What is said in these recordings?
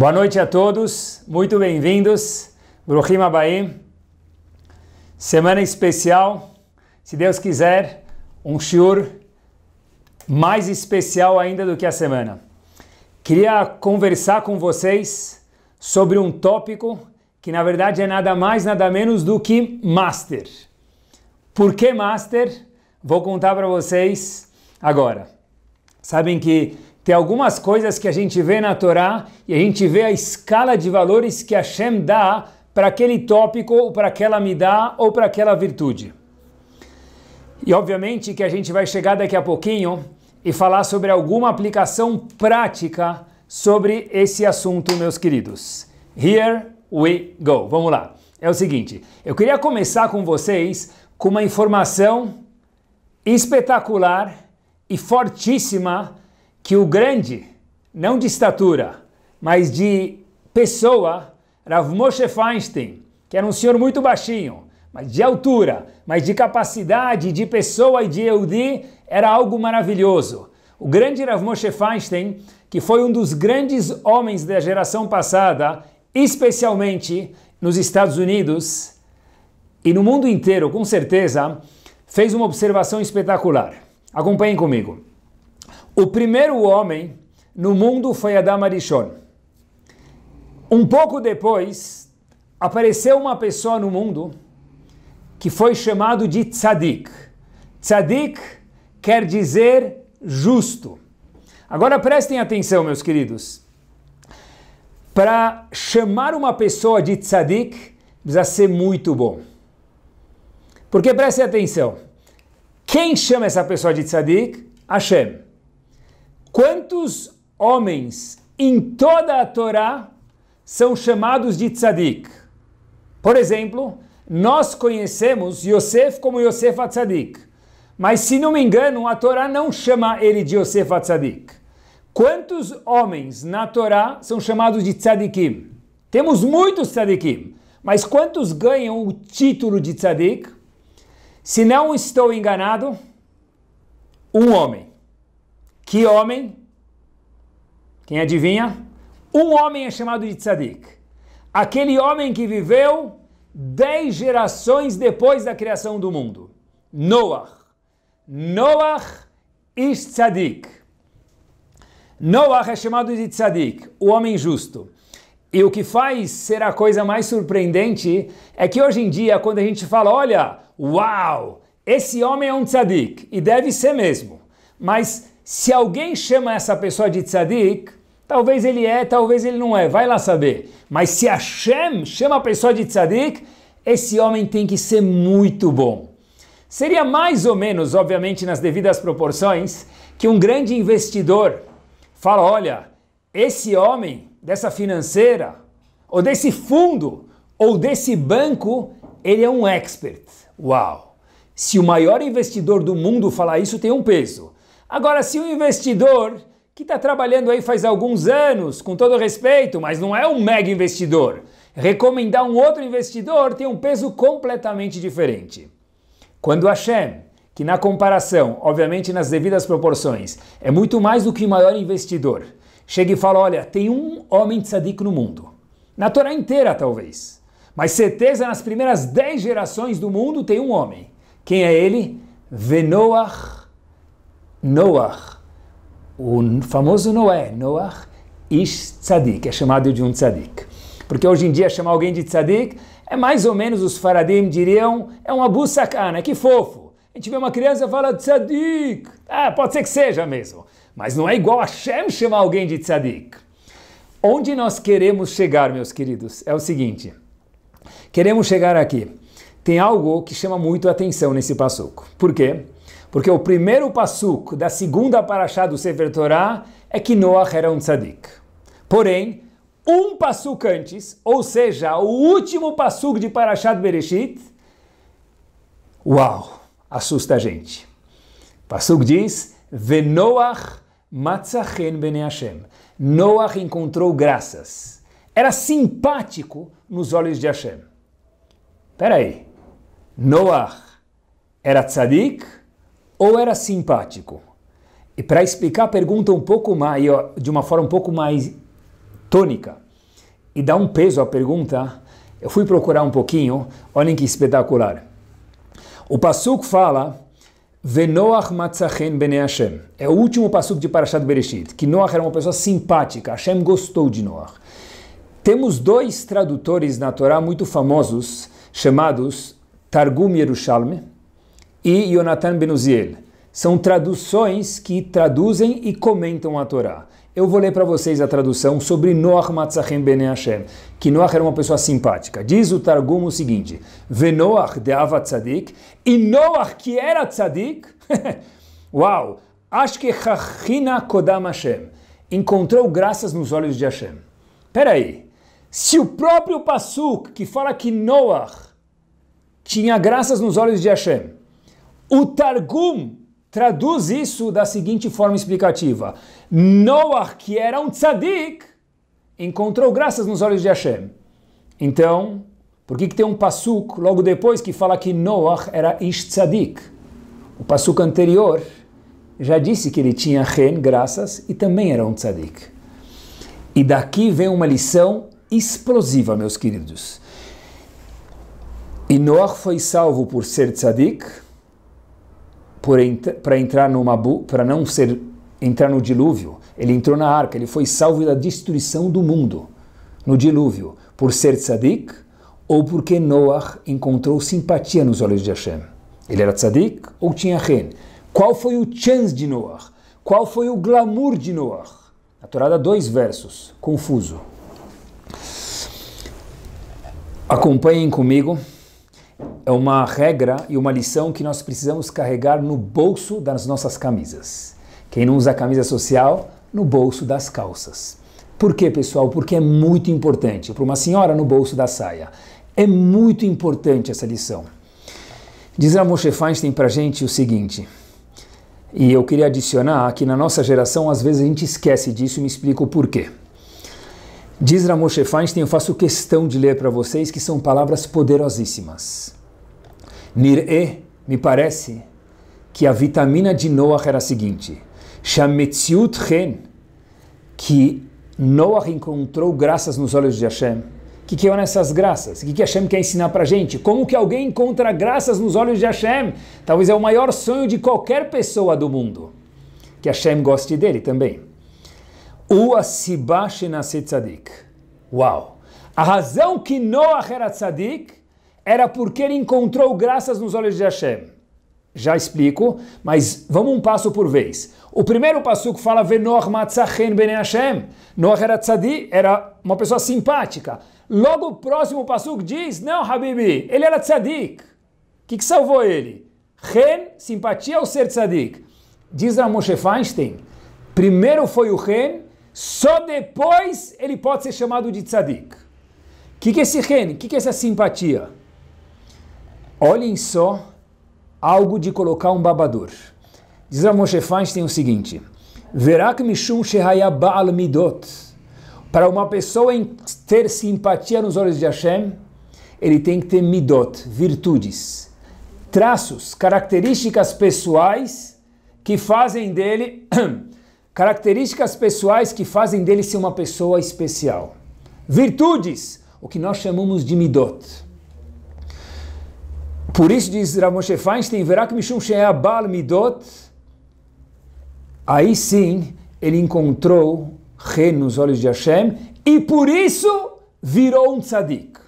Boa noite a todos, muito bem-vindos. Bruhima Abaim, semana especial, se Deus quiser, um shiur mais especial ainda do que a semana. Queria conversar com vocês sobre um tópico que na verdade é nada mais, nada menos do que Master. Por que Master? Vou contar para vocês agora. Sabem que tem algumas coisas que a gente vê na Torá e a gente vê a escala de valores que Hashem dá para aquele tópico, ou para aquela midá, ou para aquela virtude. E obviamente que a gente vai chegar daqui a pouquinho e falar sobre alguma aplicação prática sobre esse assunto, meus queridos. Here we go. Vamos lá. É o seguinte, eu queria começar com vocês com uma informação espetacular e fortíssima que o grande, não de estatura, mas de pessoa, Rav Moshe Feinstein, que era um senhor muito baixinho, mas de altura, mas de capacidade, de pessoa e de Eudi, era algo maravilhoso. O grande Rav Moshe Feinstein, que foi um dos grandes homens da geração passada, especialmente nos Estados Unidos e no mundo inteiro, com certeza, fez uma observação espetacular. Acompanhem comigo. O primeiro homem no mundo foi Adam Arishon. Um pouco depois, apareceu uma pessoa no mundo que foi chamado de tzadik. Tzadik quer dizer justo. Agora prestem atenção, meus queridos. Para chamar uma pessoa de tzadik, precisa ser muito bom. Porque prestem atenção. Quem chama essa pessoa de tzadik? Hashem. Quantos homens em toda a Torá são chamados de tzadik? Por exemplo, nós conhecemos Yosef como Yosef Atzadik. Mas se não me engano, a Torá não chama ele de Yosef Atzadik. Quantos homens na Torá são chamados de tzadikim? Temos muitos tzadikim, mas quantos ganham o título de tzadik? Se não estou enganado, um homem. Que homem? Quem adivinha? Um homem é chamado de tzadik. Aquele homem que viveu dez gerações depois da criação do mundo. Noah. Noah is tzadik. Noah é chamado de tzadik, o homem justo. E o que faz ser a coisa mais surpreendente é que hoje em dia, quando a gente fala, olha, uau, esse homem é um tzadik, e deve ser mesmo. Mas se alguém chama essa pessoa de tzadik, talvez ele é, talvez ele não é, vai lá saber. Mas se Hashem chama a pessoa de tzadik, esse homem tem que ser muito bom. Seria mais ou menos, obviamente nas devidas proporções, que um grande investidor fala: olha, esse homem dessa financeira, ou desse fundo, ou desse banco, ele é um expert. Uau! Se o maior investidor do mundo falar isso, tem um peso. Agora, se o um investidor que está trabalhando aí faz alguns anos, com todo respeito, mas não é um mega investidor, recomendar um outro investidor tem um peso completamente diferente. Quando a Shem, que na comparação, obviamente nas devidas proporções, é muito mais do que o maior investidor, chega e fala: olha, tem um homem tzadik no mundo, na Torá inteira talvez, mas certeza nas primeiras 10 gerações do mundo tem um homem. Quem é ele? Venoach Noah, o famoso Noé, Noah ish tzadik, é chamado de um tzadik. Porque hoje em dia chamar alguém de tzadik é mais ou menos os faradim diriam, é um abu sacana, é que fofo. A gente vê uma criança e fala tzadik. Ah, pode ser que seja mesmo. Mas não é igual a Shem chamar alguém de tzadik. Onde nós queremos chegar, meus queridos, é o seguinte. Queremos chegar aqui. Tem algo que chama muito a atenção nesse passuco. Por quê? Porque o primeiro passuco da segunda paraxá do Sefer Torah é que Noah era um tzadik. Porém, um passuco antes, ou seja, o último passuco de paraxá do Bereshit, uau, assusta a gente. Passuco diz, Venoach matzachen bene Hashem. Noah encontrou graças. Era simpático nos olhos de Hashem. Peraí, Noah era tzadik? ou era simpático? E para explicar a pergunta um pouco mais, de uma forma um pouco mais tônica e dar um peso à pergunta, eu fui procurar um pouquinho, olhem que espetacular. O Pasuk fala, Venoach matzachen bene Hashem. É o último Pasuk de Parashat Bereshit, que Noach era uma pessoa simpática, Hashem gostou de Noach. Temos dois tradutores na Torá muito famosos, chamados Targum Yerushalmi, e Yonatan ben Uziel. São traduções que traduzem e comentam a Torá. Eu vou ler para vocês a tradução sobre Noach Matzachem ben Hashem, que Noach era uma pessoa simpática. Diz o Targum o seguinte: Venoach de Ava Tzadik, e Noach que era Tzadik, uau, Ashke Chachina Kodam Hashem, encontrou graças nos olhos de Hashem. Peraí, se o próprio Pasuk que fala que Noach tinha graças nos olhos de Hashem, o Targum traduz isso da seguinte forma explicativa: Noah, que era um tzadik, encontrou graças nos olhos de Hashem. Então, por que, que tem um pasuk logo depois que fala que Noah era ish tzadik? O pasuk anterior já disse que ele tinha ren, graças, e também era um tzadik. E daqui vem uma lição explosiva, meus queridos. E Noah foi salvo por ser tzadik, para entrar mabu para não ser entrar no dilúvio, ele entrou na arca, ele foi salvo da destruição do mundo no dilúvio, por ser tzadik ou porque Noah encontrou simpatia nos olhos de Hashem. Ele era tzadik ou tinha ren. Qual foi o chance de Noah? Qual foi o glamour de Noah? A Torá dá dois versos, confuso. Acompanhem comigo é uma regra e uma lição que nós precisamos carregar no bolso das nossas camisas. Quem não usa camisa social, no bolso das calças. Por quê, pessoal? Porque é muito importante. Para uma senhora, no bolso da saia. É muito importante essa lição. Diz a Moshe Feinstein para a gente o seguinte, e eu queria adicionar que na nossa geração às vezes a gente esquece disso e me explica o porquê. Diz Ramoshe Feinstein, eu faço questão de ler para vocês que são palavras poderosíssimas. Nir e me parece, que a vitamina de Noah era a seguinte: Shametziut Ren, que Noah encontrou graças nos olhos de Hashem. O que, que eram é essas graças? O que, que Hashem quer ensinar para gente? Como que alguém encontra graças nos olhos de Hashem? Talvez é o maior sonho de qualquer pessoa do mundo. Que Hashem goste dele também. U asiba shenaset tzadik. Uau! A razão que Noah era tzadik era porque ele encontrou graças nos olhos de Hashem. Já explico, mas vamos um passo por vez. O primeiro passo que fala Venoch Matzachen Ben Hashem. Noah era tzaddik era uma pessoa simpática. Logo o próximo passo diz: Não, Habibi, ele era tzadik. O que, que, salvou ele? Ren, simpatia ou ser tzadik? Diz a Moshe Feinstein: primeiro foi o Ren, só depois ele pode ser chamado de tzadik. O que, que é esse ren? O que, que é essa simpatia? Olhem só algo de colocar um babador. Diz a Moshe Feinstein o seguinte: Verak mishum ba'al midot. Para uma pessoa ter simpatia nos olhos de Hashem, ele tem que ter midot, virtudes, traços, características pessoais que fazem dele Características pessoais que fazem dele ser uma pessoa especial. Virtudes, o que nós chamamos de midot. Por isso diz Rav Moshe Feinstein, Verak Mishum Sheabal Midot, aí sim ele encontrou rei nos olhos de Hashem e por isso virou um tzadik.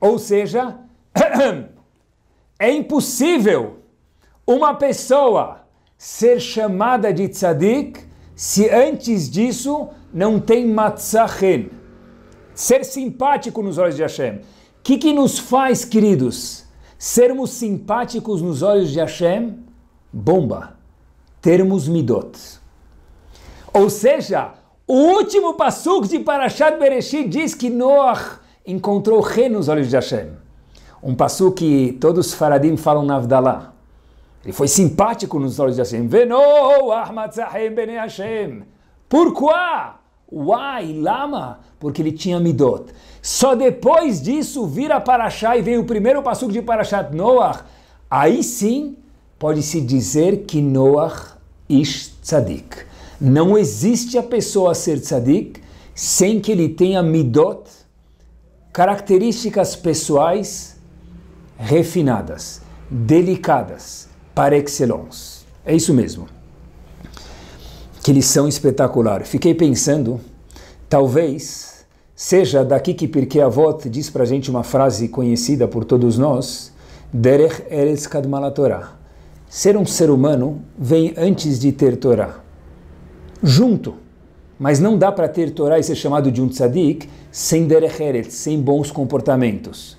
Ou seja, é impossível uma pessoa ser chamada de tzadik se antes disso não tem matzachen. Ser simpático nos olhos de Hashem. O que, que nos faz, queridos? Sermos simpáticos nos olhos de Hashem? Bomba. Termos midot. Ou seja, o último passuk de Parashat Bereshit diz que Noach encontrou rei nos olhos de Hashem. Um passuk que todos os faradim falam na Avdalah. Ele foi simpático nos olhos de Hashem. Venou Ahmad Sahib Bene Hashem. Por quê? Uai, lama, porque ele tinha midot. Só depois disso vira Parashá e vem o primeiro passo de Parashat Noah. Aí sim pode-se dizer que Noah is tzadik. Não existe a pessoa ser tzadik sem que ele tenha midot, características pessoais refinadas, delicadas par excellence. É isso mesmo. Que lição espetacular. Fiquei pensando, talvez seja daqui que Pirkei Avot diz para a gente uma frase conhecida por todos nós, Derech Eretz Kadmala Torah. Ser um ser humano vem antes de ter Torá. Junto. Mas não dá para ter Torá e ser chamado de um tzadik sem Derech Eretz, sem bons comportamentos.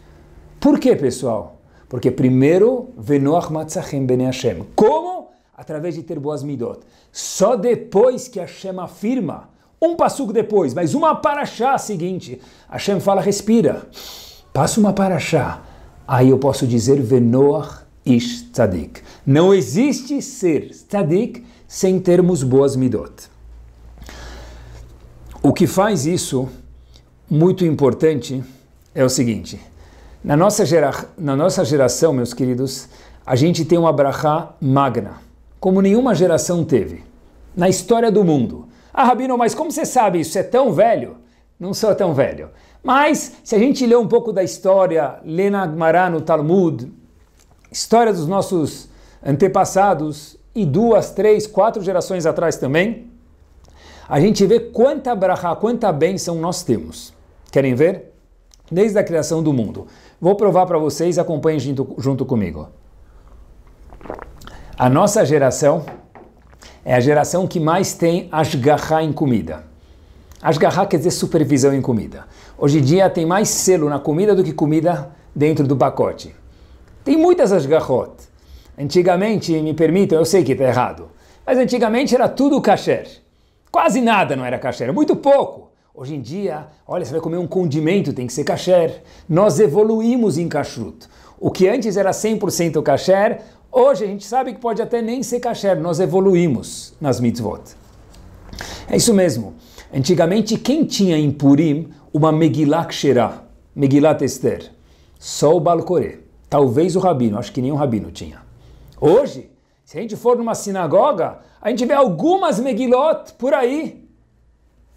Por quê, pessoal? Porque primeiro, Venoach Matzachim Bene Hashem. Como? Através de ter boas midot. Só depois que Hashem afirma, um passuco depois, mas uma paraxá seguinte, Hashem fala, respira. Passa uma paraxá. Aí eu posso dizer Venoach Ish Tzadik. Não existe ser Tzadik sem termos boas midot. O que faz isso muito importante é o seguinte na nossa, gera, na nossa geração, meus queridos, a gente tem uma brachá magna, como nenhuma geração teve, na história do mundo. Ah, Rabino, mas como você sabe isso? É tão velho? Não sou tão velho. Mas, se a gente lê um pouco da história, lê na Agmará, no Talmud, história dos nossos antepassados, e duas, três, quatro gerações atrás também, a gente vê quanta brachá, quanta bênção nós temos. Querem ver? Desde a criação do mundo. Vou provar para vocês, acompanhem junto, junto comigo. A nossa geração é a geração que mais tem asgarra em comida. asgarra quer dizer supervisão em comida. Hoje em dia tem mais selo na comida do que comida dentro do pacote. Tem muitas asgarrotas. Antigamente, me permitam, eu sei que está errado, mas antigamente era tudo kasher. Quase nada não era kasher, muito pouco. Hoje em dia, olha, você vai comer um condimento, tem que ser kasher. Nós evoluímos em kashrut. O que antes era 100% kasher, hoje a gente sabe que pode até nem ser kasher. Nós evoluímos nas mitzvot. É isso mesmo. Antigamente, quem tinha em Purim uma Megillah Ksherah, Megillah Tester? Só o Balcoré. Talvez o Rabino, acho que nenhum Rabino tinha. Hoje, se a gente for numa sinagoga, a gente vê algumas Megillot por aí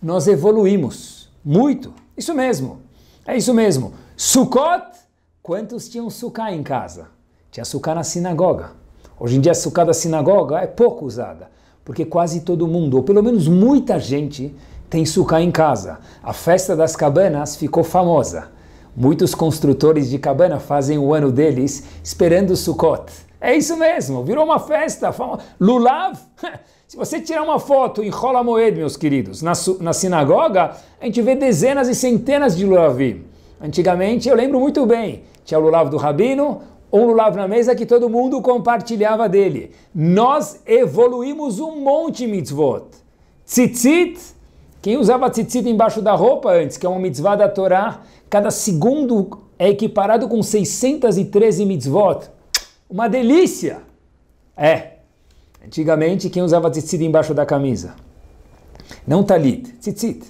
nós evoluímos muito. Isso mesmo, é isso mesmo. Sukkot, quantos tinham sukkah em casa? Tinha sukkah na sinagoga. Hoje em dia, a sukkah da sinagoga é pouco usada, porque quase todo mundo, ou pelo menos muita gente, tem sukkah em casa. A festa das cabanas ficou famosa. Muitos construtores de cabana fazem o ano deles esperando Sukkot. É isso mesmo, virou uma festa. Lulav Se você tirar uma foto em Rola meus queridos, na, na sinagoga, a gente vê dezenas e centenas de lulavim. Antigamente, eu lembro muito bem, tinha o lulav do rabino, um lulav na mesa que todo mundo compartilhava dele. Nós evoluímos um monte de mitzvot. Tzitzit, quem usava tzitzit embaixo da roupa antes, que é uma mitzvah da Torá, cada segundo é equiparado com 613 mitzvot. Uma delícia! É, Antigamente, quem usava tzitzit embaixo da camisa? Não talit, tzitzit.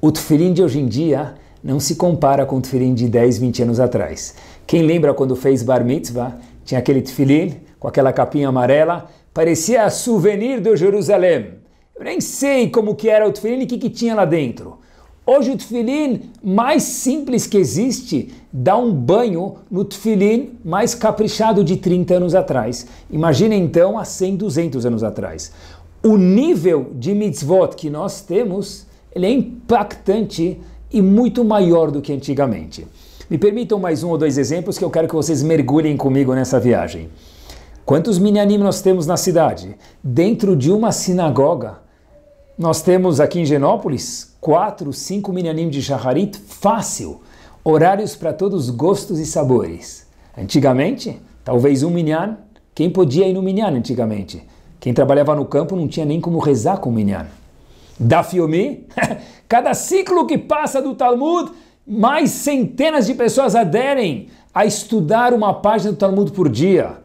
O tefilim de hoje em dia não se compara com o tefilim de 10, 20 anos atrás. Quem lembra quando fez bar mitzvah? Tinha aquele tefilim com aquela capinha amarela, parecia souvenir do Jerusalém. Eu nem sei como que era o tefilim e o que, que tinha lá dentro. Hoje o tefilim mais simples que existe dá um banho no tefilim mais caprichado de 30 anos atrás. Imagina então há 100, 200 anos atrás. O nível de mitzvot que nós temos, ele é impactante e muito maior do que antigamente. Me permitam mais um ou dois exemplos que eu quero que vocês mergulhem comigo nessa viagem. Quantos minyanim nós temos na cidade? Dentro de uma sinagoga, nós temos aqui em Genópolis quatro, cinco minianim de shaharit fácil, horários para todos os gostos e sabores. Antigamente, talvez um minyan, quem podia ir no minyan antigamente? Quem trabalhava no campo não tinha nem como rezar com o minyan. Da Fiomi, cada ciclo que passa do Talmud, mais centenas de pessoas aderem a estudar uma página do Talmud por dia,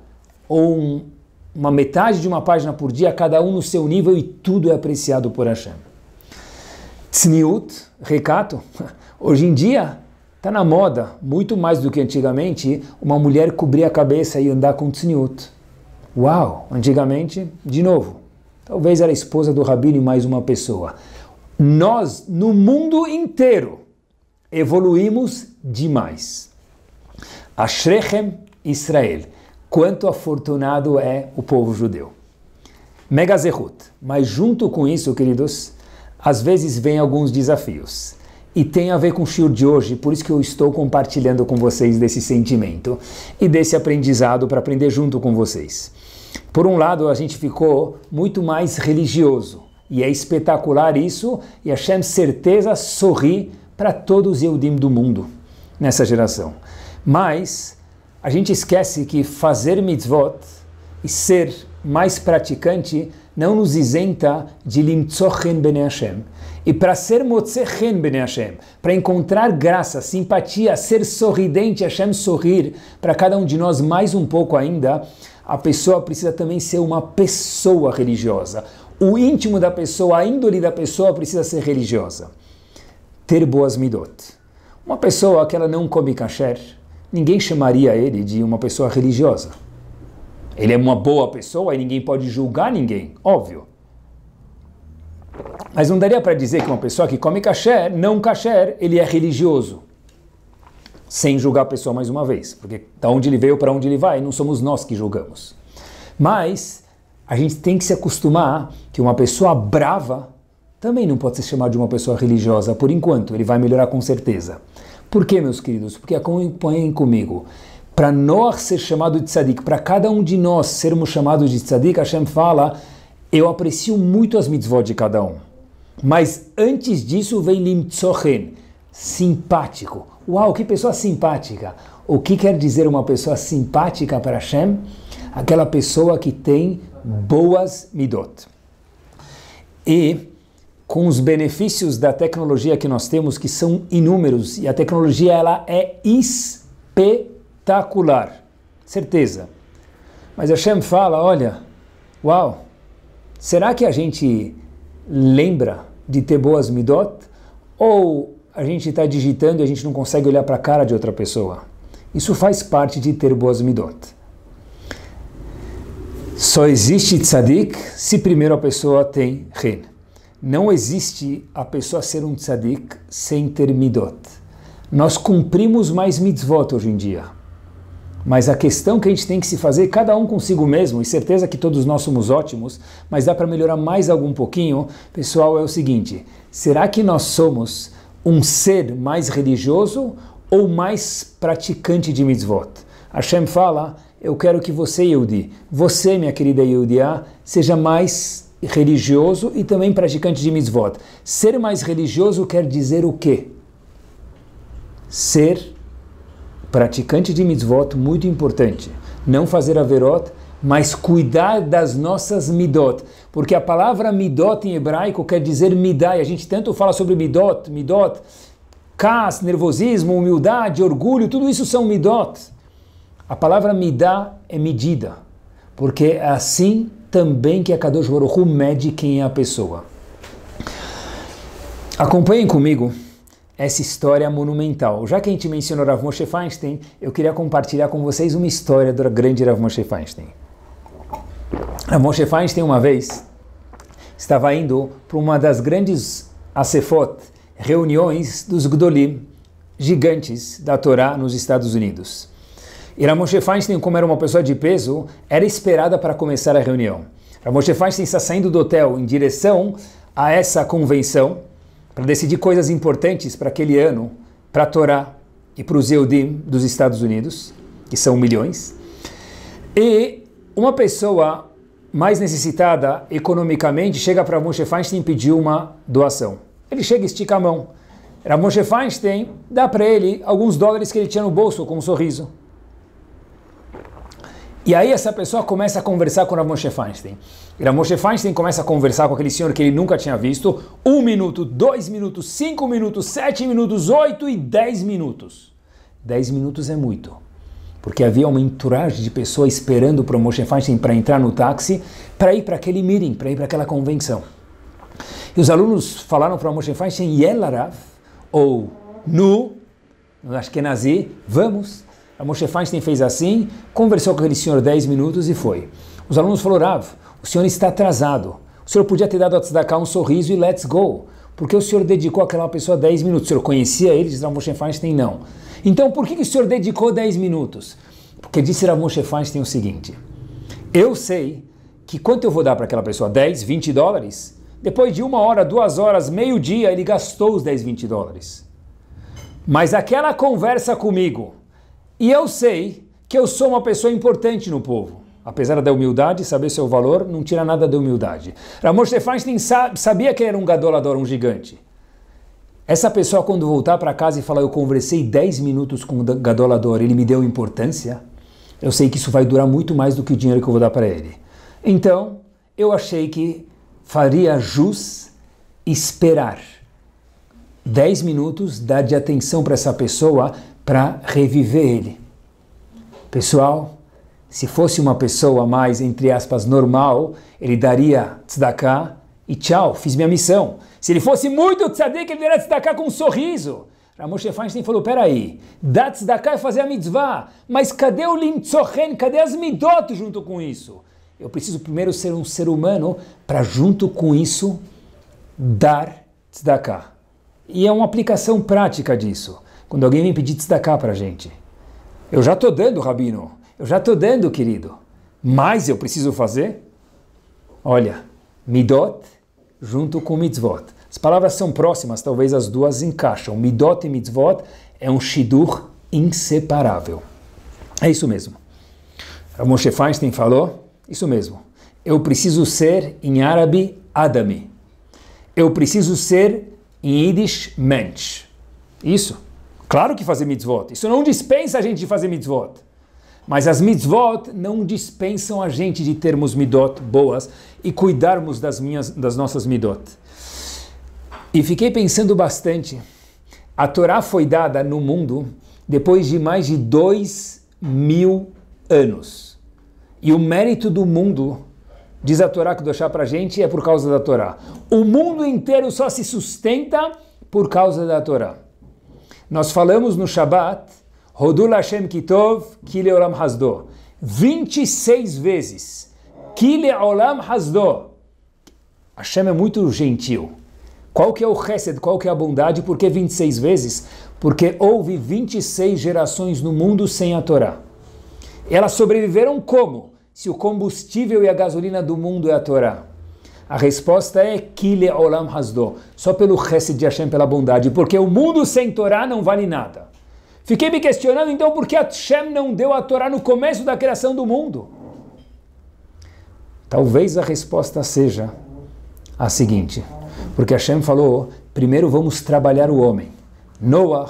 ou um uma metade de uma página por dia, cada um no seu nível e tudo é apreciado por Hashem. Tzniut, recato. Hoje em dia está na moda, muito mais do que antigamente, uma mulher cobrir a cabeça e andar com tzniut. Uau! Antigamente, de novo, talvez era a esposa do Rabino e mais uma pessoa. Nós, no mundo inteiro, evoluímos demais. Ashrechem Israel quanto afortunado é o povo judeu. Megazerut. Mas junto com isso, queridos, às vezes vem alguns desafios. E tem a ver com o shiur de hoje, por isso que eu estou compartilhando com vocês desse sentimento e desse aprendizado para aprender junto com vocês. Por um lado, a gente ficou muito mais religioso, e é espetacular isso, e Hashem certeza sorri para todos os Eudim do mundo nessa geração. Mas a gente esquece que fazer mitzvot e ser mais praticante não nos isenta de limtzochen ben Hashem. E para ser motzechen ben Hashem, para encontrar graça, simpatia, ser sorridente, Hashem sorrir para cada um de nós mais um pouco ainda, a pessoa precisa também ser uma pessoa religiosa. O íntimo da pessoa, a índole da pessoa precisa ser religiosa. Ter boas midot. Uma pessoa que ela não come kasher, ninguém chamaria ele de uma pessoa religiosa. Ele é uma boa pessoa e ninguém pode julgar ninguém, óbvio. Mas não daria para dizer que uma pessoa que come cachê não cachê ele é religioso. Sem julgar a pessoa mais uma vez, porque da onde ele veio para onde ele vai, não somos nós que julgamos. Mas a gente tem que se acostumar que uma pessoa brava também não pode ser chamada de uma pessoa religiosa por enquanto, ele vai melhorar com certeza. Por quê, meus queridos? Porque acompanhem comigo. Para nós ser chamado de tzadik, para cada um de nós sermos chamados de tzadik, Hashem fala, eu aprecio muito as mitzvot de cada um. Mas antes disso vem limtzochen, simpático. Uau, que pessoa simpática! O que quer dizer uma pessoa simpática para Hashem? Aquela pessoa que tem boas midot. E com os benefícios da tecnologia que nós temos, que são inúmeros, e a tecnologia ela é espetacular, certeza. Mas Hashem fala, olha, uau, será que a gente lembra de ter boas midot? Ou a gente está digitando e a gente não consegue olhar para a cara de outra pessoa? Isso faz parte de ter boas midot. Só existe tzadik se primeiro a pessoa tem rin. Não existe a pessoa ser um tzadik sem ter midot. Nós cumprimos mais mitzvot hoje em dia. Mas a questão que a gente tem que se fazer, cada um consigo mesmo, e certeza que todos nós somos ótimos, mas dá para melhorar mais algum pouquinho, pessoal, é o seguinte: será que nós somos um ser mais religioso ou mais praticante de mitzvot? Hashem fala: Eu quero que você, Yehudi, você, minha querida Yehudiá, seja mais religioso e também praticante de mitzvot. Ser mais religioso quer dizer o quê? Ser praticante de mitzvot, muito importante. Não fazer averot, mas cuidar das nossas midot. Porque a palavra midot em hebraico quer dizer midai. A gente tanto fala sobre midot, midot, cas, nervosismo, humildade, orgulho, tudo isso são midot. A palavra midá é medida, porque é assim também que a Kadosh Baruch mede quem é a pessoa. Acompanhem comigo essa história monumental. Já que a gente mencionou Rav Moshe Feinstein, eu queria compartilhar com vocês uma história do grande Rav Moshe Feinstein. Rav Moshe Feinstein uma vez estava indo para uma das grandes Asefot, reuniões dos Gdolim, gigantes da Torá nos Estados Unidos. E Ramoshe Feinstein, como era uma pessoa de peso, era esperada para começar a reunião. Ramoshe Feinstein está saindo do hotel em direção a essa convenção para decidir coisas importantes para aquele ano, para a Torá e para os Eudim dos Estados Unidos, que são milhões. E uma pessoa mais necessitada economicamente chega para Moshe Feinstein e pediu uma doação. Ele chega e estica a mão. Moshe Feinstein dá para ele alguns dólares que ele tinha no bolso com um sorriso. E aí essa pessoa começa a conversar com Rav Moshe Feinstein. Rav Moshe Feinstein começa a conversar com aquele senhor que ele nunca tinha visto. Um minuto, dois minutos, cinco minutos, sete minutos, oito e dez minutos. Dez minutos é muito. Porque havia uma entourage de pessoas esperando para o Moshe Feinstein para entrar no táxi, para ir para aquele meeting, para ir para aquela convenção. E os alunos falaram para o Moshe Feinstein, Yelarav, ou Nu, acho que é Nazi, vamos. A Moshe Feinstein fez assim, conversou com aquele senhor 10 minutos e foi. Os alunos falaram, o senhor está atrasado. O senhor podia ter dado a Tzedakah um sorriso e let's go. Porque o senhor dedicou aquela pessoa 10 minutos. O senhor conhecia ele? Diz Rav Moshe Feinstein, não. Então, por que, que o senhor dedicou 10 minutos? Porque disse Rav Moshe Feinstein o seguinte, eu sei que quanto eu vou dar para aquela pessoa? 10, 20 dólares? Depois de uma hora, duas horas, meio dia, ele gastou os 10, 20 dólares. Mas aquela conversa comigo, e eu sei que eu sou uma pessoa importante no povo. Apesar da humildade, saber seu valor não tira nada da humildade. Ramoshe Feinstein sabia que era um gadolador, um gigante. Essa pessoa, quando voltar para casa e falar, eu conversei 10 minutos com o gadolador, ele me deu importância, eu sei que isso vai durar muito mais do que o dinheiro que eu vou dar para ele. Então, eu achei que faria jus esperar 10 minutos, dar de atenção para essa pessoa, para reviver ele. Pessoal, se fosse uma pessoa mais, entre aspas, normal, ele daria tzedakah e tchau, fiz minha missão. Se ele fosse muito tzadik, ele daria tzedakah com um sorriso. Ramoshe Feinstein falou, peraí, dar tzedakah é fazer a mitzvah, mas cadê o limtzochen, cadê as midot junto com isso? Eu preciso primeiro ser um ser humano para junto com isso dar tzedakah. E é uma aplicação prática disso. Quando alguém vem pedir destacar para a gente, eu já estou dando, Rabino, eu já estou dando, querido, mas eu preciso fazer? Olha, midot junto com mitzvot. As palavras são próximas, talvez as duas encaixam. Midot e mitzvot é um shidur inseparável. É isso mesmo. O Moshe Feinstein falou, isso mesmo. Eu preciso ser, em árabe, Adami. Eu preciso ser, em Yiddish, Mensch. Isso. Claro que fazer mitzvot. Isso não dispensa a gente de fazer mitzvot. Mas as mitzvot não dispensam a gente de termos midot boas e cuidarmos das, minhas, das nossas midot. E fiquei pensando bastante. A Torá foi dada no mundo depois de mais de dois mil anos. E o mérito do mundo, diz a Torá que deixar para a gente, é por causa da Torá. O mundo inteiro só se sustenta por causa da Torá. Nós falamos no Shabat, Rodul Hashem Kitov, Kile Olam Hasdo. 26 vezes. Kile Olam Hasdo. Hashem é muito gentil. Qual que é o chesed, qual que é a bondade? Por que 26 vezes? Porque houve 26 gerações no mundo sem a Torá. Elas sobreviveram como? Se o combustível e a gasolina do mundo é a Torá. A resposta é Kile Olam Hasdo, só pelo resto de Hashem, pela bondade, porque o mundo sem Torá não vale nada. Fiquei me questionando então por que Hashem não deu a Torá no começo da criação do mundo. Talvez a resposta seja a seguinte, porque Hashem falou, primeiro vamos trabalhar o homem. Noah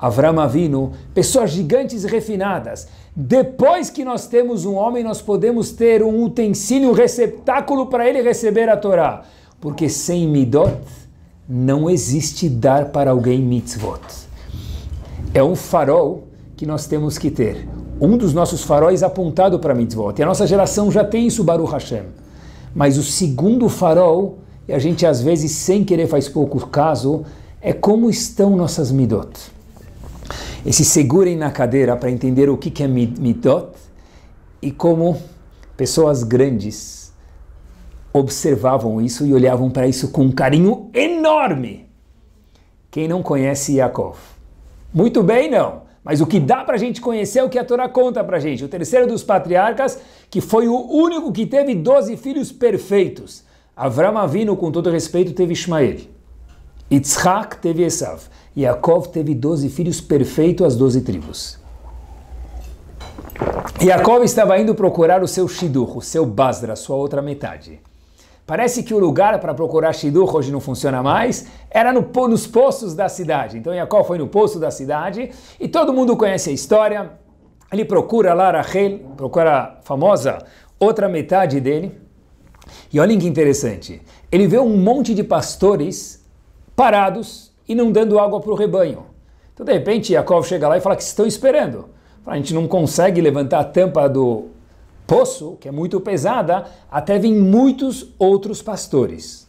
Avram Avinu, pessoas gigantes e refinadas. Depois que nós temos um homem, nós podemos ter um utensílio, um receptáculo para ele receber a Torá. Porque sem midot não existe dar para alguém mitzvot. É um farol que nós temos que ter. Um dos nossos faróis apontado para mitzvot. E a nossa geração já tem isso, Baruch Hashem. Mas o segundo farol, e a gente às vezes sem querer faz pouco caso, é como estão nossas midot e se segurem na cadeira para entender o que, é mitot e como pessoas grandes observavam isso e olhavam para isso com um carinho enorme. Quem não conhece Yaakov? Muito bem, não. Mas o que dá para a gente conhecer é o que a Torá conta para a gente. O terceiro dos patriarcas, que foi o único que teve 12 filhos perfeitos. Avram Avino, com todo respeito, teve Ismael. Yitzhak teve Esav. Yaakov teve 12 filhos perfeitos às 12 tribos. Yaakov estava indo procurar o seu Shidur, o seu Basra, sua outra metade. Parece que o lugar para procurar Shidur hoje não funciona mais, era no, nos poços da cidade. Então Yaakov foi no poço da cidade e todo mundo conhece a história. Ele procura lá Rachel, procura a famosa outra metade dele. E olhem que interessante, ele vê um monte de pastores parados e não dando água para o rebanho. Então, de repente, Yaakov chega lá e fala que estão esperando. Fala, a gente não consegue levantar a tampa do poço, que é muito pesada, até vêm muitos outros pastores.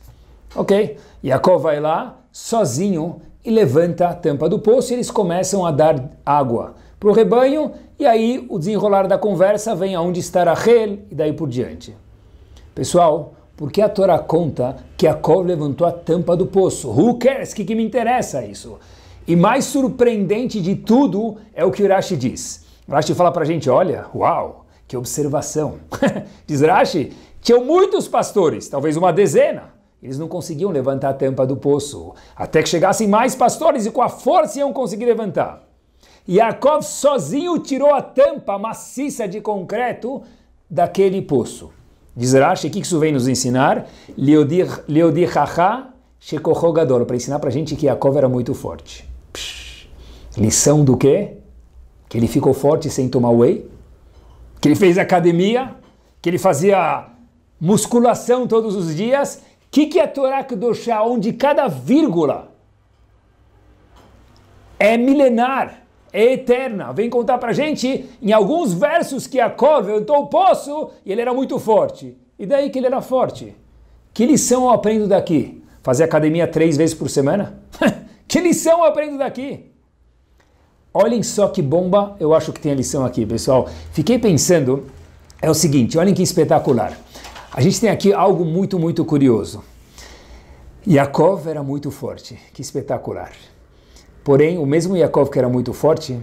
Ok? Yaakov vai lá sozinho e levanta a tampa do poço e eles começam a dar água para o rebanho. E aí o desenrolar da conversa vem aonde está a Rel e daí por diante. Pessoal, porque a Torá conta que Jacob levantou a tampa do poço. Who cares? O que, que me interessa isso? E mais surpreendente de tudo é o que Urashi diz. Urashi fala para a gente, olha, uau, que observação. diz Urashi, tinham muitos pastores, talvez uma dezena. Eles não conseguiam levantar a tampa do poço, até que chegassem mais pastores e com a força iam conseguir levantar. Yaakov sozinho tirou a tampa maciça de concreto daquele poço. Diz Rashi, ah, o que isso vem nos ensinar? para ensinar para a gente que Yaakov era muito forte. Psh, lição do quê? Que ele ficou forte sem tomar whey, que ele fez academia, que ele fazia musculação todos os dias. O que, que é Torá Kedoshá, onde cada vírgula é milenar, eterna. Vem contar para gente em alguns versos que Jacó levantou o poço e ele era muito forte. E daí que ele era forte? Que lição eu aprendo daqui? Fazer academia três vezes por semana? que lição eu aprendo daqui? Olhem só que bomba, eu acho que tem a lição aqui, pessoal. Fiquei pensando, é o seguinte, olhem que espetacular. A gente tem aqui algo muito, muito curioso. Yakov era muito forte, que espetacular. Porém, o mesmo Yaakov que era muito forte,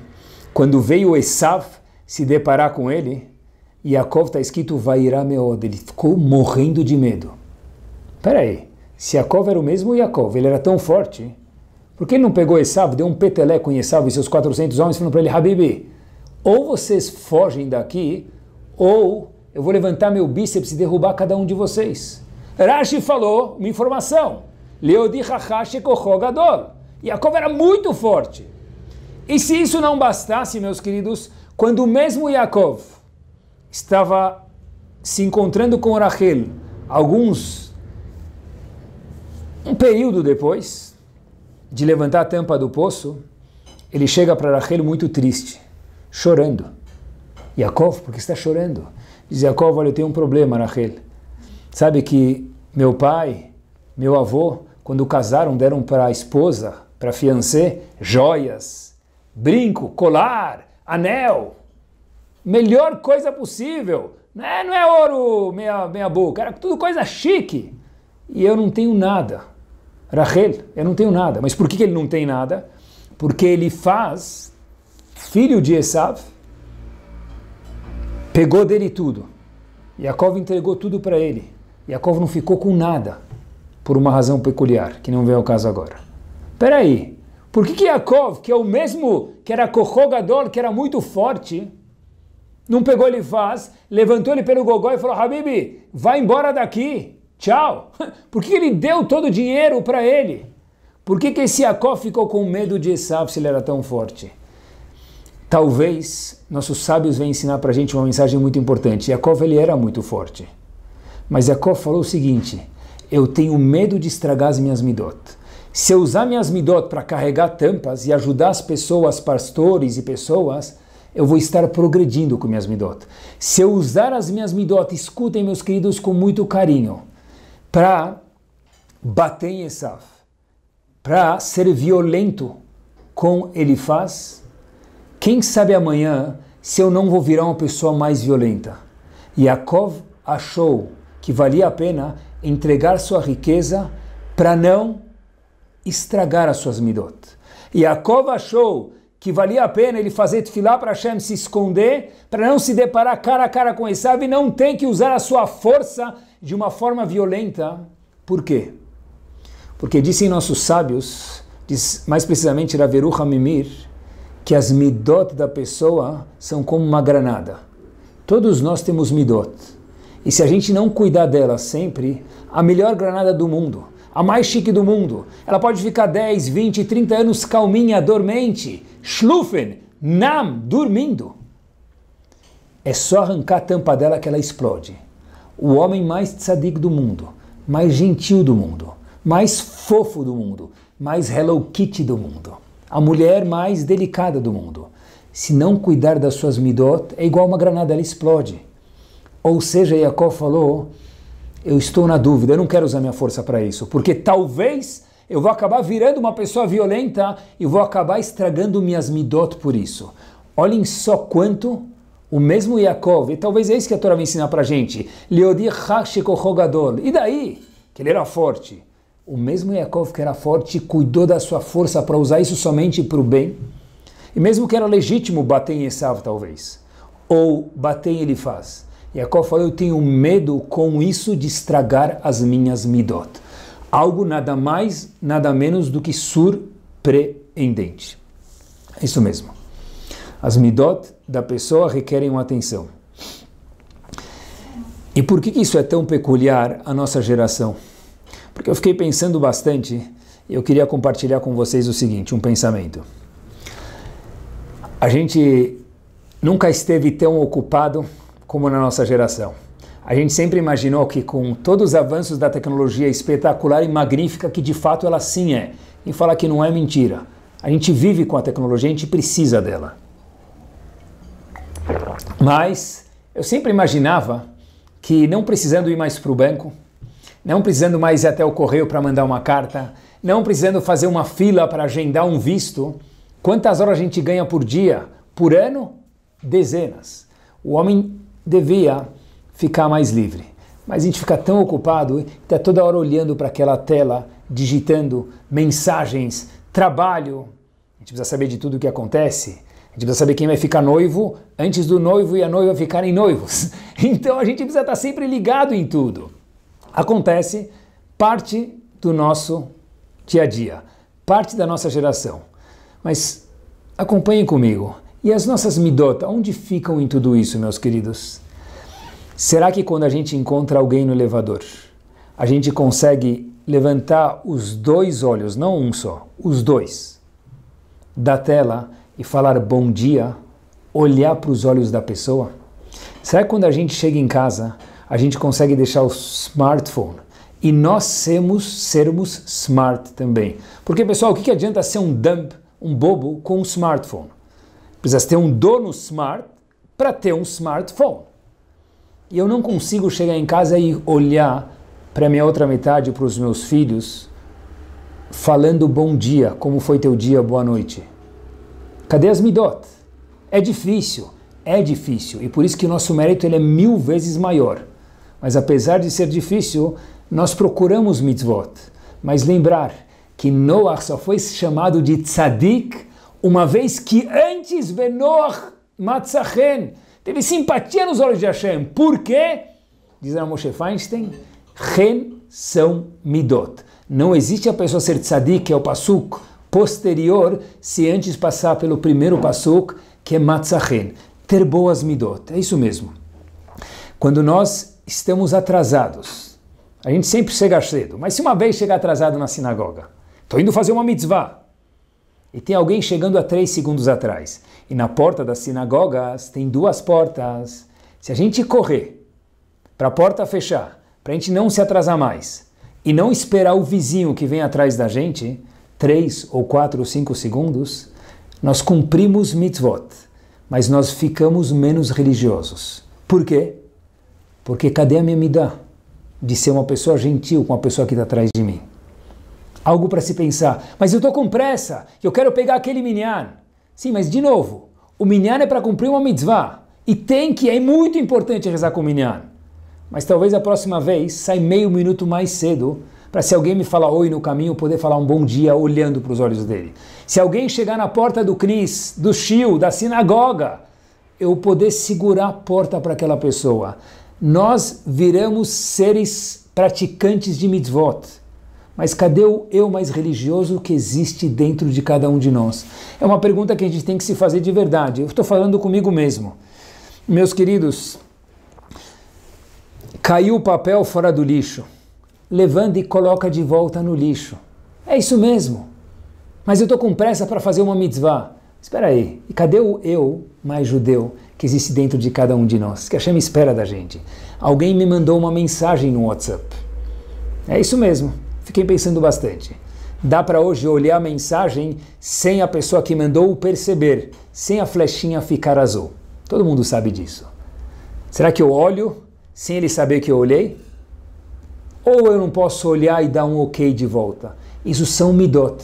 quando veio Esav se deparar com ele, Yaakov está escrito Vairá Meod, ele ficou morrendo de medo. Peraí, se Yaakov era o mesmo Yaakov, ele era tão forte, por que ele não pegou Esav, deu um petelé com Esav e seus 400 homens e falou para ele, Habibi, ou vocês fogem daqui, ou eu vou levantar meu bíceps e derrubar cada um de vocês. Rashi falou uma informação, Leodi Hachashi Kohogadol. Yaakov era muito forte. E se isso não bastasse, meus queridos, quando mesmo Yaakov estava se encontrando com Rachel, alguns um período depois de levantar a tampa do poço, ele chega para Rachel muito triste, chorando. Yaakov, por que está chorando? Diz Yaakov, olha, eu tenho um problema, Rachel. Sabe que meu pai, meu avô, quando casaram, deram para a esposa para fiancé, joias, brinco, colar, anel. Melhor coisa possível. Não é, não é ouro, meia, meia boca, era tudo coisa chique. E eu não tenho nada. Rachel, eu não tenho nada. Mas por que ele não tem nada? Porque ele faz, filho de Esav, pegou dele tudo. Yaakov entregou tudo para ele. Yaakov não ficou com nada, por uma razão peculiar, que não vem ao caso agora. Peraí, por que, que Yaakov, que é o mesmo que era corrogador, que era muito forte, não pegou ele faz, levantou ele pelo gogó e falou: Habib, vai embora daqui, tchau. Por que ele deu todo o dinheiro para ele? Por que, que esse Jacó ficou com medo de Esav se ele era tão forte? Talvez nossos sábios venham ensinar para a gente uma mensagem muito importante. Jacó ele era muito forte, mas Jacó falou o seguinte: Eu tenho medo de estragar as minhas midot. Se eu usar minhas midot para carregar tampas e ajudar as pessoas, pastores e pessoas, eu vou estar progredindo com minhas midot. Se eu usar as minhas midot, escutem meus queridos com muito carinho, para bater em Esav, para ser violento com ele faz, quem sabe amanhã se eu não vou virar uma pessoa mais violenta. Yaakov achou que valia a pena entregar sua riqueza para não estragar as suas midot. Yaakov achou que valia a pena ele fazer tefilá para Hashem se esconder, para não se deparar cara a cara com Esav e não tem que usar a sua força de uma forma violenta. Por quê? Porque dizem nossos sábios, diz mais precisamente Raveru Hamimir, que as midot da pessoa são como uma granada. Todos nós temos midot. E se a gente não cuidar dela sempre, a melhor granada do mundo, a mais chique do mundo. Ela pode ficar 10, 20, 30 anos calminha, dormente, schlufen, nam, dormindo. É só arrancar a tampa dela que ela explode. O homem mais tzadig do mundo, mais gentil do mundo, mais fofo do mundo, mais Hello Kitty do mundo. A mulher mais delicada do mundo. Se não cuidar das suas midot, é igual uma granada, ela explode. Ou seja, Jacó falou eu estou na dúvida, eu não quero usar minha força para isso, porque talvez eu vou acabar virando uma pessoa violenta e vou acabar estragando minhas midot por isso. Olhem só quanto o mesmo Yaakov, e talvez é isso que a Torá vai ensinar para a gente, e daí que ele era forte. O mesmo Yaakov que era forte cuidou da sua força para usar isso somente para o bem. E mesmo que era legítimo bater em Esav, talvez, ou bater em Elifaz, Jacó falou: Eu tenho medo com isso de estragar as minhas midot. Algo nada mais, nada menos do que surpreendente. É isso mesmo. As midot da pessoa requerem uma atenção. E por que, que isso é tão peculiar à nossa geração? Porque eu fiquei pensando bastante e eu queria compartilhar com vocês o seguinte: um pensamento. A gente nunca esteve tão ocupado como na nossa geração. A gente sempre imaginou que com todos os avanços da tecnologia espetacular e magnífica que de fato ela sim é, e falar que não é mentira. A gente vive com a tecnologia, a gente precisa dela. Mas eu sempre imaginava que não precisando ir mais para o banco, não precisando mais ir até o correio para mandar uma carta, não precisando fazer uma fila para agendar um visto, quantas horas a gente ganha por dia, por ano? Dezenas. O homem devia ficar mais livre. Mas a gente fica tão ocupado, está toda hora olhando para aquela tela, digitando mensagens, trabalho. A gente precisa saber de tudo o que acontece. A gente precisa saber quem vai ficar noivo antes do noivo e a noiva ficarem noivos. Então a gente precisa estar tá sempre ligado em tudo. Acontece parte do nosso dia a dia, parte da nossa geração. Mas acompanhem comigo. E as nossas midot, onde ficam em tudo isso, meus queridos? Será que quando a gente encontra alguém no elevador, a gente consegue levantar os dois olhos, não um só, os dois, da tela e falar bom dia, olhar para os olhos da pessoa? Será que quando a gente chega em casa, a gente consegue deixar o smartphone e nós sermos, sermos smart também? Porque, pessoal, o que adianta ser um dump, um bobo, com um smartphone? Precisa ter um dono smart para ter um smartphone. E eu não consigo chegar em casa e olhar para minha outra metade, para os meus filhos, falando bom dia, como foi teu dia, boa noite. Cadê as midot? É difícil, é difícil. E por isso que o nosso mérito ele é mil vezes maior. Mas apesar de ser difícil, nós procuramos mitzvot. Mas lembrar que Noah só foi chamado de tzadik uma vez que antes Venor Matzahen teve simpatia nos olhos de Hashem. Por quê? Diz a Moshe Feinstein, Ren são midot. Não existe a pessoa ser tzadik, que é o pasuk, posterior, se antes passar pelo primeiro pasuk, que é matzahen. Ter boas midot. É isso mesmo. Quando nós estamos atrasados, a gente sempre chega cedo, mas se uma vez chegar atrasado na sinagoga, estou indo fazer uma mitzvah, e tem alguém chegando a três segundos atrás. E na porta das sinagogas tem duas portas. Se a gente correr para a porta fechar, para a gente não se atrasar mais e não esperar o vizinho que vem atrás da gente, três ou quatro ou cinco segundos, nós cumprimos mitzvot, mas nós ficamos menos religiosos. Por quê? Porque cadê a minha de ser uma pessoa gentil com a pessoa que está atrás de mim? algo para se pensar. Mas eu estou com pressa, eu quero pegar aquele minyan. Sim, mas de novo, o minyan é para cumprir uma mitzvah. E tem que, é muito importante rezar com o minyan. Mas talvez a próxima vez sai meio minuto mais cedo para se alguém me falar oi no caminho, poder falar um bom dia olhando para os olhos dele. Se alguém chegar na porta do Cris, do Shil, da sinagoga, eu poder segurar a porta para aquela pessoa. Nós viramos seres praticantes de mitzvot. Mas cadê o eu mais religioso que existe dentro de cada um de nós? É uma pergunta que a gente tem que se fazer de verdade. Eu estou falando comigo mesmo. Meus queridos, caiu o papel fora do lixo. Levanta e coloca de volta no lixo. É isso mesmo. Mas eu estou com pressa para fazer uma mitzvah. Espera aí, e cadê o eu mais judeu que existe dentro de cada um de nós? Que a chama espera da gente. Alguém me mandou uma mensagem no WhatsApp. É isso mesmo. Fiquei pensando bastante. Dá para hoje olhar a mensagem sem a pessoa que mandou perceber, sem a flechinha ficar azul. Todo mundo sabe disso. Será que eu olho sem ele saber que eu olhei? Ou eu não posso olhar e dar um ok de volta? Isso são midot.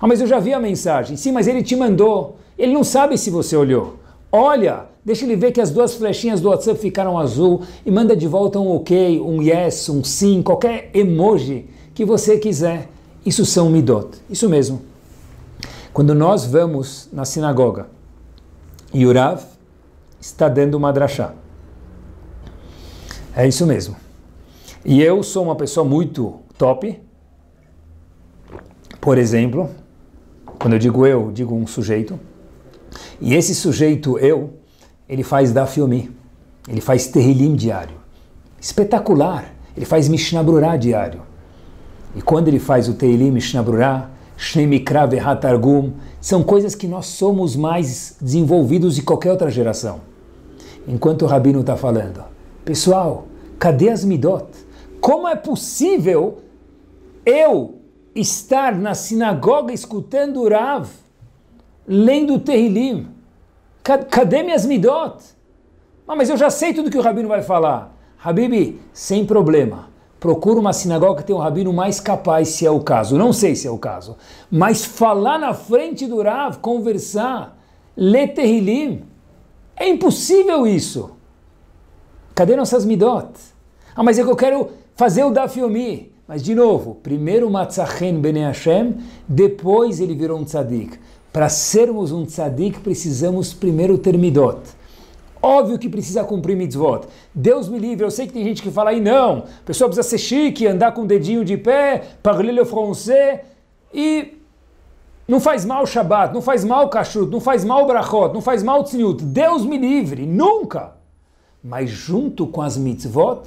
Ah, mas eu já vi a mensagem. Sim, mas ele te mandou. Ele não sabe se você olhou. Olha, deixa ele ver que as duas flechinhas do WhatsApp ficaram azul e manda de volta um ok, um yes, um sim, qualquer emoji que você quiser. Isso são midot. Isso mesmo. Quando nós vamos na sinagoga e o Rav está dando uma drachá. É isso mesmo. E eu sou uma pessoa muito top. Por exemplo, quando eu digo eu, digo um sujeito. E esse sujeito eu, ele faz dafyomi. Ele faz terrilim diário. Espetacular. Ele faz Mishnah Brurá diário. E quando ele faz o Teilim Mishnah Brurah, Shemikra Vehatargum, são coisas que nós somos mais desenvolvidos de qualquer outra geração. Enquanto o Rabino está falando, pessoal, cadê as Midot? Como é possível eu estar na sinagoga escutando o Rav, lendo o Tehilim? Cadê minhas Midot? Ah, mas eu já sei tudo que o Rabino vai falar. Habibi, sem problema procura uma sinagoga que tem um rabino mais capaz, se é o caso. Não sei se é o caso. Mas falar na frente do Rav, conversar, ler Terrilim, é impossível isso. Cadê nossas midot? Ah, mas é que eu quero fazer o Dafyomi. Mas de novo, primeiro Matzachen Ben Hashem, depois ele virou um tzadik. Para sermos um tzadik, precisamos primeiro ter midot. Óbvio que precisa cumprir mitzvot. Deus me livre, eu sei que tem gente que fala aí, não, a pessoa precisa ser chique, andar com o dedinho de pé, parler le français, e não faz mal o Shabat, não faz mal o kashrut, não faz mal o brachot, não faz mal o tzniut. Deus me livre, nunca! Mas junto com as mitzvot,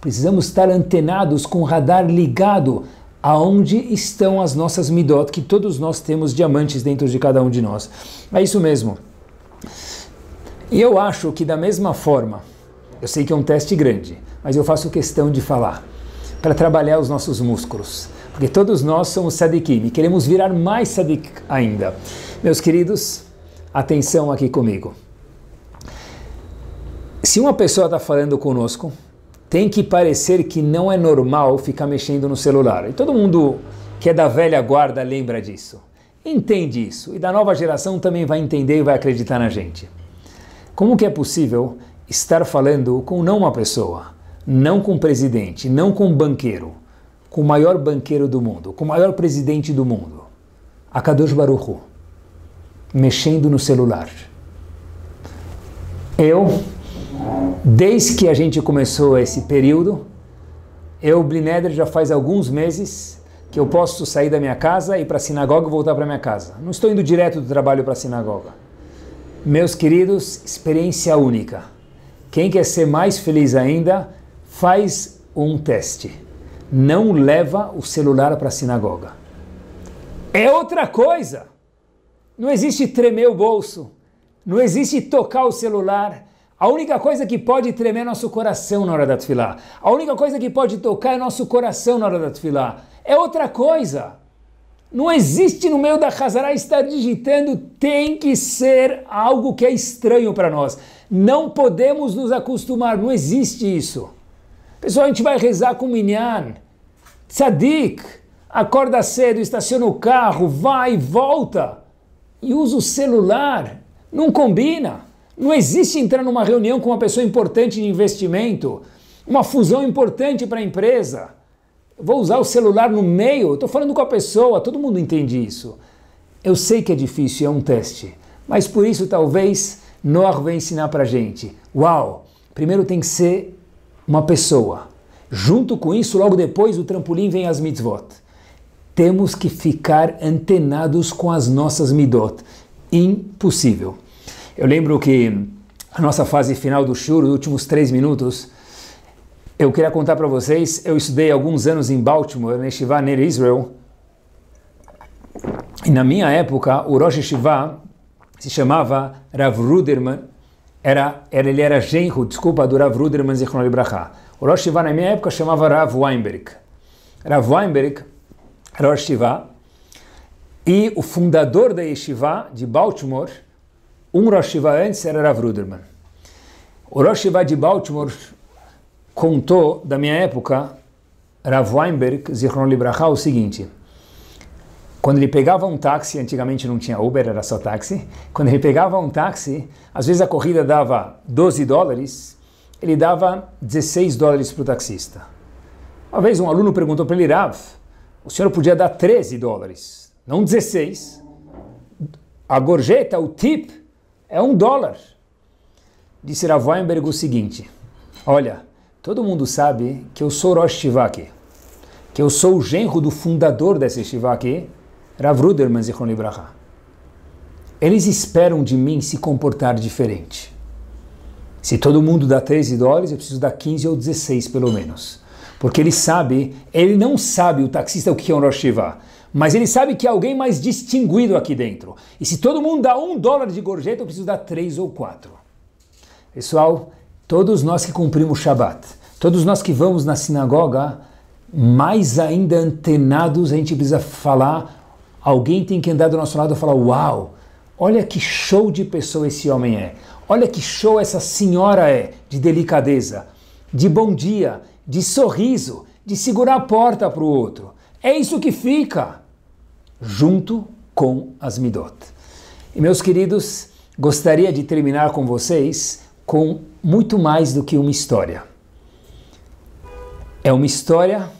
precisamos estar antenados com o radar ligado aonde estão as nossas midot, que todos nós temos diamantes dentro de cada um de nós. É isso mesmo. E eu acho que da mesma forma, eu sei que é um teste grande, mas eu faço questão de falar para trabalhar os nossos músculos, porque todos nós somos sadikim e queremos virar mais sadik ainda. Meus queridos, atenção aqui comigo. Se uma pessoa está falando conosco, tem que parecer que não é normal ficar mexendo no celular. E todo mundo que é da velha guarda lembra disso. Entende isso. E da nova geração também vai entender e vai acreditar na gente. Como que é possível estar falando com não uma pessoa, não com o presidente, não com o banqueiro, com o maior banqueiro do mundo, com o maior presidente do mundo, Akadosh Baruch Hu, mexendo no celular. Eu, desde que a gente começou esse período, eu, Blineder, já faz alguns meses que eu posso sair da minha casa, ir para a sinagoga e voltar para minha casa. Não estou indo direto do trabalho para a sinagoga. Meus queridos, experiência única. Quem quer ser mais feliz ainda, faz um teste. Não leva o celular para a sinagoga. É outra coisa. Não existe tremer o bolso. Não existe tocar o celular. A única coisa que pode tremer é nosso coração na hora da tefilá. A única coisa que pode tocar é nosso coração na hora da tefilá. É outra coisa. Não existe no meio da Hazara estar digitando, tem que ser algo que é estranho para nós. Não podemos nos acostumar, não existe isso. Pessoal, a gente vai rezar com Minyan, Tzadik, acorda cedo, estaciona o carro, vai e volta e usa o celular. Não combina. Não existe entrar numa reunião com uma pessoa importante de investimento, uma fusão importante para a empresa vou usar o celular no meio, estou falando com a pessoa, todo mundo entende isso. Eu sei que é difícil, é um teste, mas por isso talvez Noah vai ensinar para gente. Uau, primeiro tem que ser uma pessoa. Junto com isso, logo depois, o trampolim vem as mitzvot. Temos que ficar antenados com as nossas midot. Impossível. Eu lembro que a nossa fase final do shur, os últimos três minutos, eu queria contar para vocês, eu estudei alguns anos em Baltimore, na né, Yeshiva Neir Israel. E na minha época, o Rosh Yeshiva se chamava Rav Ruderman, era, era, ele era genro, desculpa, do Rav Ruderman Zichron Libraha. O Rosh Yeshiva na minha época chamava Rav Weinberg. Rav Weinberg Rosh o e o fundador da Yeshiva de Baltimore, um Rosh Yeshiva antes era Rav Ruderman. O Rosh Yeshiva de Baltimore contou da minha época, Rav Weinberg, Zichron Libraha, o seguinte. Quando ele pegava um táxi, antigamente não tinha Uber, era só táxi. Quando ele pegava um táxi, às vezes a corrida dava 12 dólares, ele dava 16 dólares para o taxista. Uma vez um aluno perguntou para ele, Rav, o senhor podia dar 13 dólares, não 16. A gorjeta, o tip, é um dólar. Disse Rav Weinberg o seguinte, olha, Todo mundo sabe que eu sou Rosh Shivaki, que eu sou o genro do fundador dessa Shivaki, aqui, Rav Ruderman Zichron Libraha. Eles esperam de mim se comportar diferente. Se todo mundo dá 13 dólares, eu preciso dar 15 ou 16 pelo menos. Porque ele sabe, ele não sabe, o taxista, o que é um Rosh Shiva mas ele sabe que é alguém mais distinguido aqui dentro. E se todo mundo dá um dólar de gorjeta, eu preciso dar três ou quatro. Pessoal, Todos nós que cumprimos Shabat, todos nós que vamos na sinagoga, mais ainda antenados, a gente precisa falar. Alguém tem que andar do nosso lado e falar: Uau, olha que show de pessoa esse homem é. Olha que show essa senhora é de delicadeza, de bom dia, de sorriso, de segurar a porta para o outro. É isso que fica junto com as midot. E meus queridos, gostaria de terminar com vocês com muito mais do que uma história. É uma história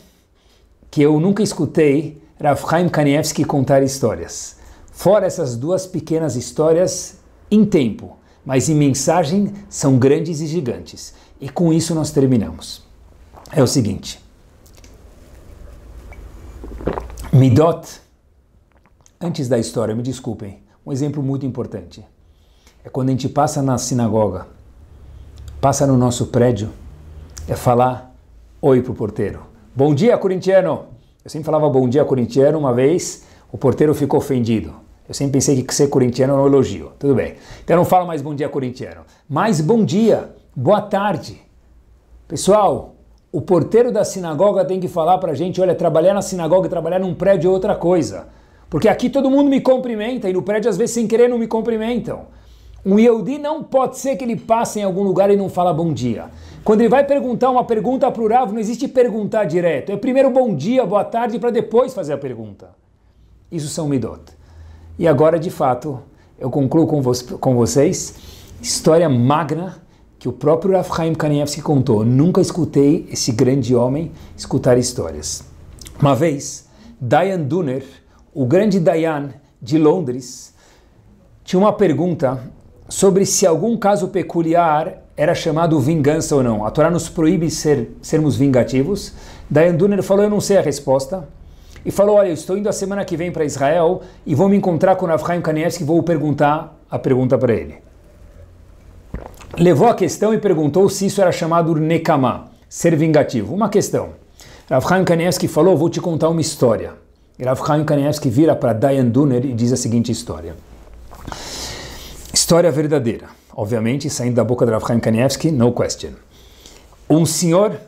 que eu nunca escutei Rav Chaim Kanievski contar histórias. Fora essas duas pequenas histórias em tempo, mas em mensagem são grandes e gigantes. E com isso nós terminamos. É o seguinte: Midot, antes da história, me desculpem, um exemplo muito importante é quando a gente passa na sinagoga passa no nosso prédio, é falar oi pro porteiro. Bom dia, corintiano! Eu sempre falava bom dia, corintiano, uma vez o porteiro ficou ofendido. Eu sempre pensei que ser corintiano era um elogio. Tudo bem. Então eu não falo mais bom dia, corintiano. Mas bom dia, boa tarde. Pessoal, o porteiro da sinagoga tem que falar pra gente, olha, trabalhar na sinagoga e trabalhar num prédio é outra coisa. Porque aqui todo mundo me cumprimenta e no prédio às vezes sem querer não me cumprimentam. Um Yehudi não pode ser que ele passe em algum lugar e não fala bom dia. Quando ele vai perguntar uma pergunta para o Rav, não existe perguntar direto. É primeiro bom dia, boa tarde, para depois fazer a pergunta. Isso são midot. E agora, de fato, eu concluo com, vo com vocês, história magna que o próprio Rav Chaim Kanievski contou. Nunca escutei esse grande homem escutar histórias. Uma vez, Diane Dunner, o grande Dayan de Londres, tinha uma pergunta sobre se algum caso peculiar era chamado vingança ou não. A Torá nos proíbe ser, sermos vingativos. Dayan Dunner falou, eu não sei a resposta. E falou, olha, eu estou indo a semana que vem para Israel e vou me encontrar com Navraim Kanievski e vou perguntar a pergunta para ele. Levou a questão e perguntou se isso era chamado nekama, ser vingativo. Uma questão. Navchaim Kanievski falou, vou te contar uma história. E Chaim Kanievski vira para Dayan Dunner e diz a seguinte história. História verdadeira. Obviamente, saindo da boca de Rav Chaim Kanievski, no question. Um senhor,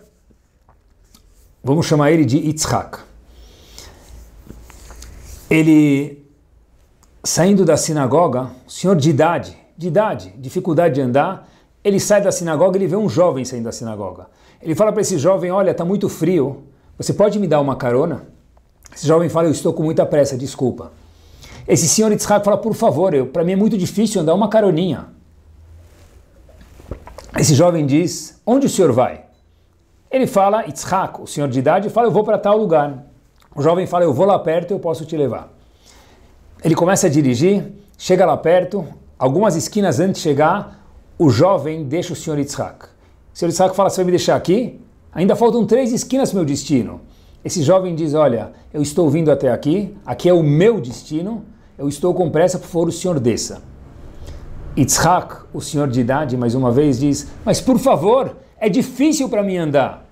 vamos chamar ele de Yitzhak. Ele, saindo da sinagoga, senhor de idade, de idade, dificuldade de andar, ele sai da sinagoga e ele vê um jovem saindo da sinagoga. Ele fala para esse jovem, olha, está muito frio, você pode me dar uma carona? Esse jovem fala, eu estou com muita pressa, desculpa. Esse senhor Itzhak fala, por favor, para mim é muito difícil andar uma caroninha. Esse jovem diz, onde o senhor vai? Ele fala, Itzhak, o senhor de idade, fala, eu vou para tal lugar. O jovem fala, eu vou lá perto, eu posso te levar. Ele começa a dirigir, chega lá perto, algumas esquinas antes de chegar, o jovem deixa o senhor Itzhak. O senhor Itzhak fala, você vai me deixar aqui? Ainda faltam três esquinas para meu destino. Esse jovem diz, olha, eu estou vindo até aqui, aqui é o meu destino, eu estou com pressa, por favor, o senhor desça. Itzhak, o senhor de idade, mais uma vez diz, mas por favor, é difícil para mim andar.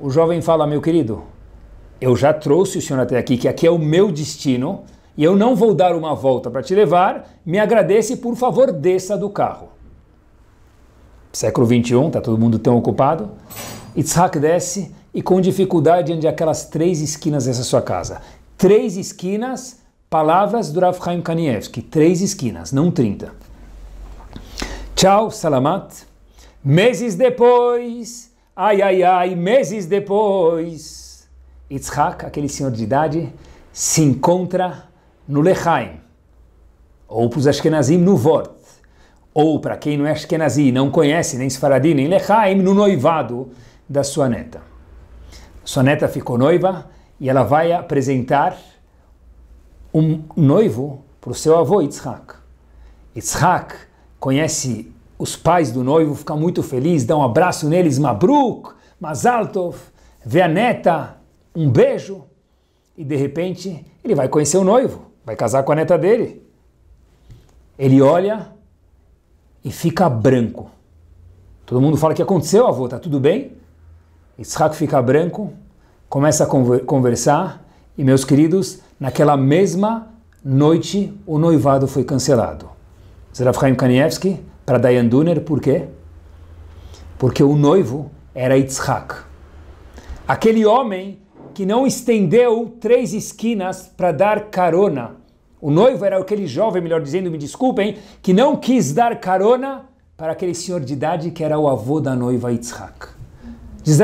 O jovem fala, meu querido, eu já trouxe o senhor até aqui, que aqui é o meu destino, e eu não vou dar uma volta para te levar, me agradeça e por favor desça do carro. Século 21, está todo mundo tão ocupado. Itzhak desce e com dificuldade ande aquelas três esquinas dessa sua casa. Três esquinas Palavras do Rav Chaim Kanievski, três esquinas, não 30. Tchau, salamat. Meses depois, ai, ai, ai, meses depois, Yitzhak, aquele senhor de idade, se encontra no Lechaim, ou para os Ashkenazim no Vort, ou para quem não é Ashkenazi não conhece nem Sfaradim nem Lechaim, no noivado da sua neta. Sua neta ficou noiva e ela vai apresentar um noivo para o seu avô Itzhak. Itzhak conhece os pais do noivo, fica muito feliz, dá um abraço neles, Mabruk, Mazaltov, vê a neta, um beijo, e de repente ele vai conhecer o noivo, vai casar com a neta dele. Ele olha e fica branco. Todo mundo fala que aconteceu, avô, tá tudo bem? Yitzhak fica branco, começa a conversar, e meus queridos, Naquela mesma noite, o noivado foi cancelado. Zerafraim Kanievski para Dayan Duner, por quê? Porque o noivo era Itzhak, Aquele homem que não estendeu três esquinas para dar carona. O noivo era aquele jovem, melhor dizendo, me desculpem, que não quis dar carona para aquele senhor de idade que era o avô da noiva Itzhak. Diz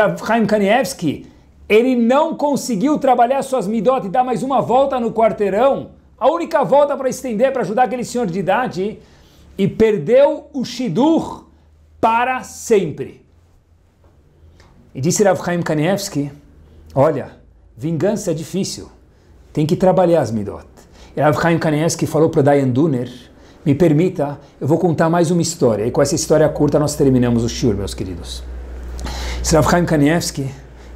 Kanievski, ele não conseguiu trabalhar suas midot e dar mais uma volta no quarteirão, a única volta para estender, para ajudar aquele senhor de idade, e perdeu o shidur para sempre. E disse Rav Chaim Kanievski, olha, vingança é difícil, tem que trabalhar as midot. E Rav Chaim Kanievski falou para Dayan Duner, me permita, eu vou contar mais uma história, e com essa história curta nós terminamos o Shur, meus queridos. Rav Chaim Kanievski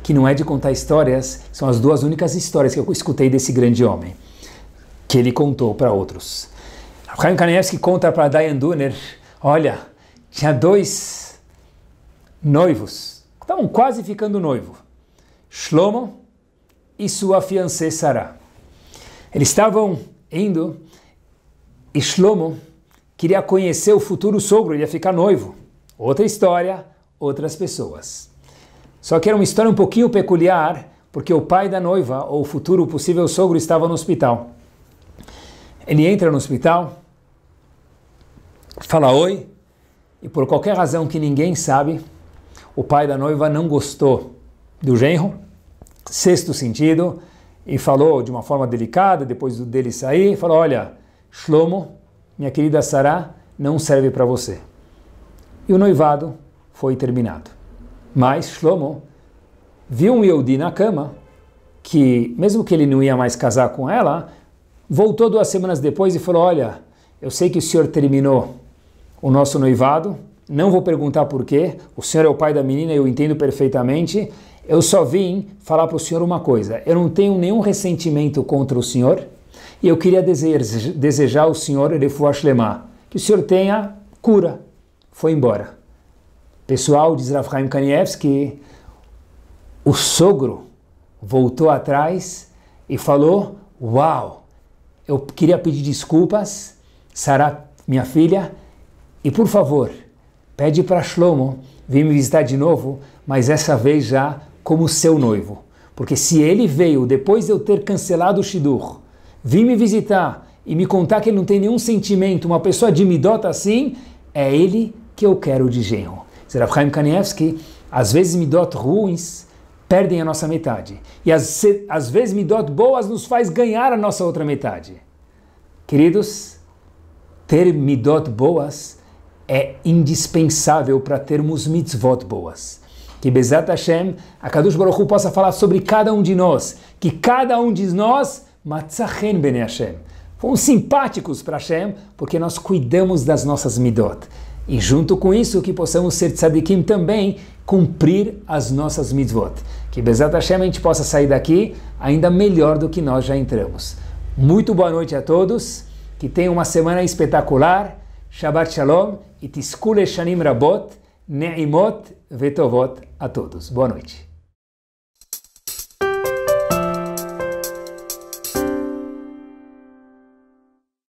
que não é de contar histórias, são as duas únicas histórias que eu escutei desse grande homem, que ele contou para outros. Chaim Kanievski conta para Diane Duner, olha, tinha dois noivos, estavam quase ficando noivo, Shlomo e sua fiancée Sarah. Eles estavam indo e Shlomo queria conhecer o futuro sogro, ele ia ficar noivo. Outra história, outras pessoas. Só que era uma história um pouquinho peculiar, porque o pai da noiva, ou o futuro possível sogro, estava no hospital. Ele entra no hospital, fala oi, e por qualquer razão que ninguém sabe, o pai da noiva não gostou do genro, sexto sentido, e falou de uma forma delicada, depois dele sair, falou, olha, Shlomo, minha querida Sarah, não serve para você. E o noivado foi terminado. Mas Shlomo viu um Yehudi na cama, que mesmo que ele não ia mais casar com ela, voltou duas semanas depois e falou, olha, eu sei que o senhor terminou o nosso noivado, não vou perguntar por quê, o senhor é o pai da menina, eu entendo perfeitamente, eu só vim falar para o senhor uma coisa, eu não tenho nenhum ressentimento contra o senhor, e eu queria desejar ao senhor Refuah Shlemah, que o senhor tenha cura. Foi embora pessoal, diz Rav Kanievski, o sogro voltou atrás e falou: Uau, eu queria pedir desculpas, Sarah, minha filha, e por favor, pede para Shlomo vir me visitar de novo, mas essa vez já como seu noivo. Porque se ele veio depois de eu ter cancelado o Shidur, vir me visitar e me contar que ele não tem nenhum sentimento, uma pessoa de midota assim, é ele que eu quero de genro. Diz Kanievski, às vezes midot ruins perdem a nossa metade. E às, vezes midot boas nos faz ganhar a nossa outra metade. Queridos, ter midot boas é indispensável para termos mitzvot boas. Que Bezat Hashem, a Kadush Baruch Hu possa falar sobre cada um de nós. Que cada um de nós, Matzachen Bene Hashem. Fomos simpáticos para Hashem, porque nós cuidamos das nossas midot. E junto com isso, que possamos ser tzadikim também, cumprir as nossas mitzvot. Que Bezat Hashem a gente possa sair daqui ainda melhor do que nós já entramos. Muito boa noite a todos, que tenham uma semana espetacular. Shabbat Shalom e Tiskule Shanim Rabot, Ne'imot Vetovot a todos. Boa noite.